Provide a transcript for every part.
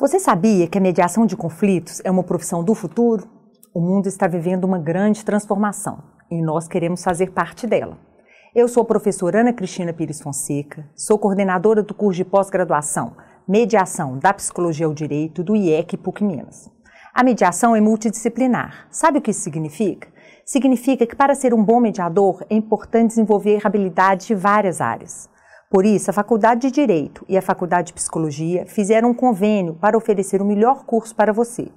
Você sabia que a mediação de conflitos é uma profissão do futuro? O mundo está vivendo uma grande transformação e nós queremos fazer parte dela. Eu sou a professora Ana Cristina Pires Fonseca, sou coordenadora do curso de pós-graduação Mediação da Psicologia ao Direito do IEC PUC Minas. A mediação é multidisciplinar. Sabe o que isso significa? Significa que para ser um bom mediador é importante desenvolver habilidades de várias áreas. Por isso, a Faculdade de Direito e a Faculdade de Psicologia fizeram um convênio para oferecer o melhor curso para você.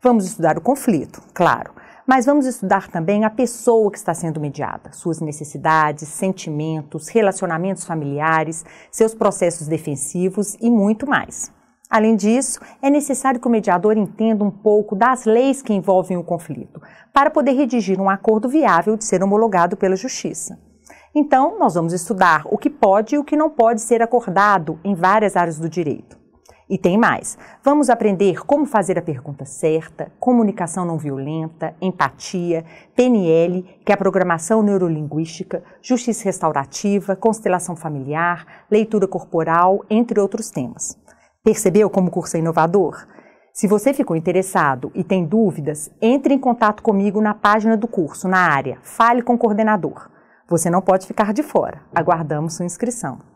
Vamos estudar o conflito, claro, mas vamos estudar também a pessoa que está sendo mediada, suas necessidades, sentimentos, relacionamentos familiares, seus processos defensivos e muito mais. Além disso, é necessário que o mediador entenda um pouco das leis que envolvem o conflito, para poder redigir um acordo viável de ser homologado pela Justiça. Então, nós vamos estudar o que pode e o que não pode ser acordado em várias áreas do direito. E tem mais. Vamos aprender como fazer a pergunta certa, comunicação não violenta, empatia, PNL, que é a programação neurolinguística, justiça restaurativa, constelação familiar, leitura corporal, entre outros temas. Percebeu como o curso é inovador? Se você ficou interessado e tem dúvidas, entre em contato comigo na página do curso, na área Fale com o Coordenador. Você não pode ficar de fora. Aguardamos sua inscrição.